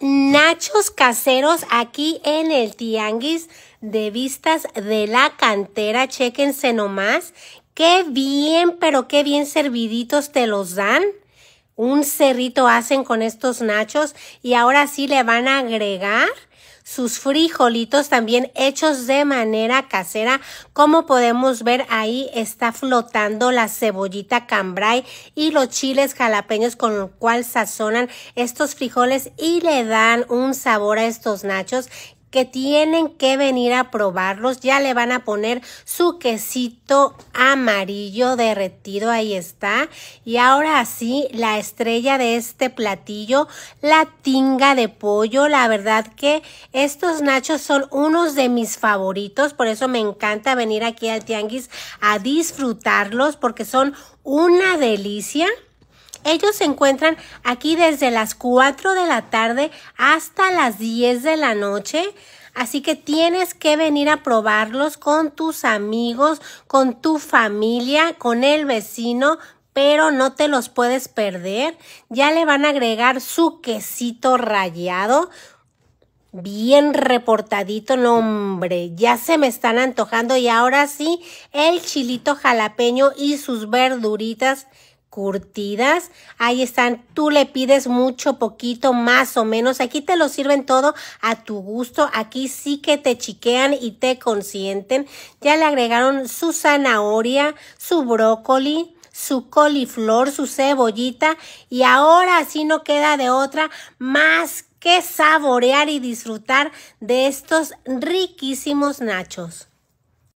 nachos caseros aquí en el Tianguis de Vistas de la Cantera. Chéquense nomás. Qué bien, pero qué bien serviditos te los dan un cerrito hacen con estos nachos y ahora sí le van a agregar sus frijolitos también hechos de manera casera. Como podemos ver ahí está flotando la cebollita cambray y los chiles jalapeños con los cuales sazonan estos frijoles y le dan un sabor a estos nachos que tienen que venir a probarlos. Ya le van a poner su quesito amarillo derretido, ahí está. Y ahora sí, la estrella de este platillo, la tinga de pollo. La verdad que estos nachos son unos de mis favoritos, por eso me encanta venir aquí al Tianguis a disfrutarlos porque son una delicia. Ellos se encuentran aquí desde las 4 de la tarde hasta las 10 de la noche. Así que tienes que venir a probarlos con tus amigos, con tu familia, con el vecino, pero no te los puedes perder. Ya le van a agregar su quesito rallado. Bien reportadito, no hombre, ya se me están antojando y ahora sí, el chilito jalapeño y sus verduritas curtidas. Ahí están, tú le pides mucho, poquito, más o menos. Aquí te lo sirven todo a tu gusto. Aquí sí que te chiquean y te consienten. Ya le agregaron su zanahoria, su brócoli, su coliflor, su cebollita y ahora sí no queda de otra más que saborear y disfrutar de estos riquísimos nachos.